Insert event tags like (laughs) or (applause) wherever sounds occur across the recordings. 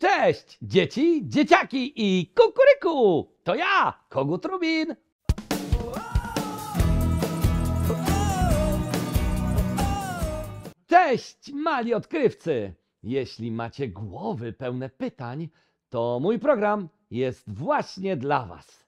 Cześć, dzieci, dzieciaki i kukuryku! To ja, Kogut Rubin. Cześć, mali odkrywcy! Jeśli macie głowy pełne pytań, to mój program jest właśnie dla Was.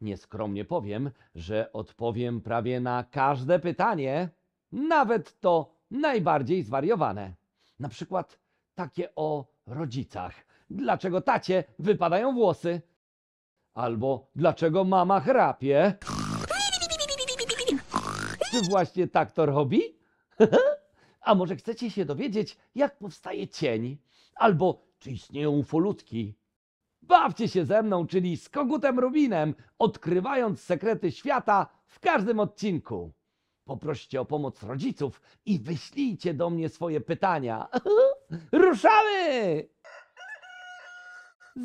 Nieskromnie powiem, że odpowiem prawie na każde pytanie, nawet to najbardziej zwariowane. Na przykład takie o rodzicach. Dlaczego tacie wypadają włosy? Albo dlaczego mama chrapie? Czy właśnie tak to robi? (laughs) A może chcecie się dowiedzieć, jak powstaje cień? Albo czy istnieją ufolutki? Bawcie się ze mną, czyli z kogutem Rubinem, odkrywając sekrety świata w każdym odcinku. Poproście o pomoc rodziców i wyślijcie do mnie swoje pytania. (laughs) Ruszamy!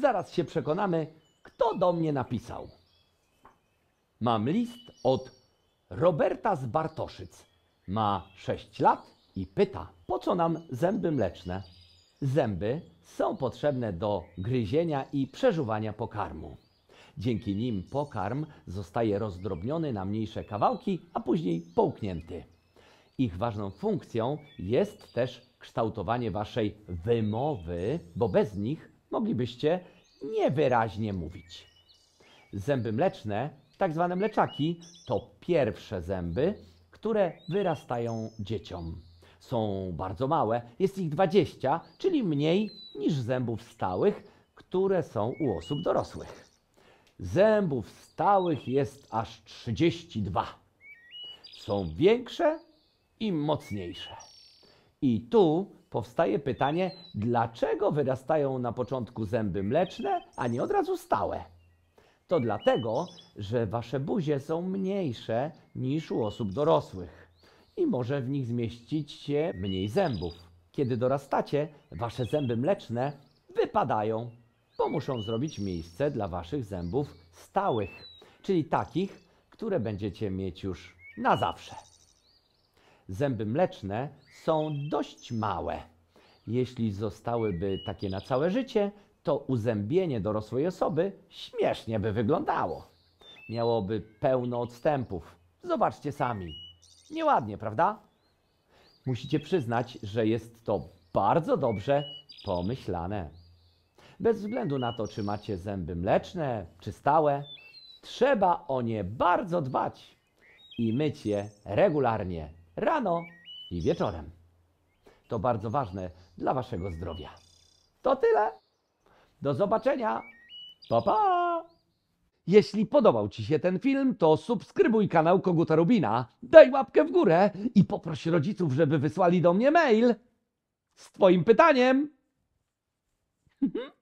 Zaraz się przekonamy, kto do mnie napisał. Mam list od Roberta z Bartoszyc. Ma 6 lat i pyta, po co nam zęby mleczne? Zęby są potrzebne do gryzienia i przeżuwania pokarmu. Dzięki nim pokarm zostaje rozdrobniony na mniejsze kawałki, a później połknięty. Ich ważną funkcją jest też kształtowanie waszej wymowy, bo bez nich moglibyście niewyraźnie mówić. Zęby mleczne, tak zwane mleczaki, to pierwsze zęby, które wyrastają dzieciom. Są bardzo małe, jest ich 20, czyli mniej niż zębów stałych, które są u osób dorosłych. Zębów stałych jest aż 32. Są większe i mocniejsze. I tu powstaje pytanie, dlaczego wyrastają na początku zęby mleczne, a nie od razu stałe? To dlatego, że wasze buzie są mniejsze niż u osób dorosłych i może w nich zmieścić się mniej zębów. Kiedy dorastacie, wasze zęby mleczne wypadają, bo muszą zrobić miejsce dla waszych zębów stałych, czyli takich, które będziecie mieć już na zawsze zęby mleczne są dość małe. Jeśli zostałyby takie na całe życie, to uzębienie dorosłej osoby śmiesznie by wyglądało. Miałoby pełno odstępów. Zobaczcie sami. Nieładnie, prawda? Musicie przyznać, że jest to bardzo dobrze pomyślane. Bez względu na to, czy macie zęby mleczne czy stałe, trzeba o nie bardzo dbać i myć je regularnie rano i wieczorem. To bardzo ważne dla Waszego zdrowia. To tyle. Do zobaczenia. Pa, pa! Jeśli podobał Ci się ten film, to subskrybuj kanał Koguta Rubina, daj łapkę w górę i poproś rodziców, żeby wysłali do mnie mail z Twoim pytaniem. (laughs)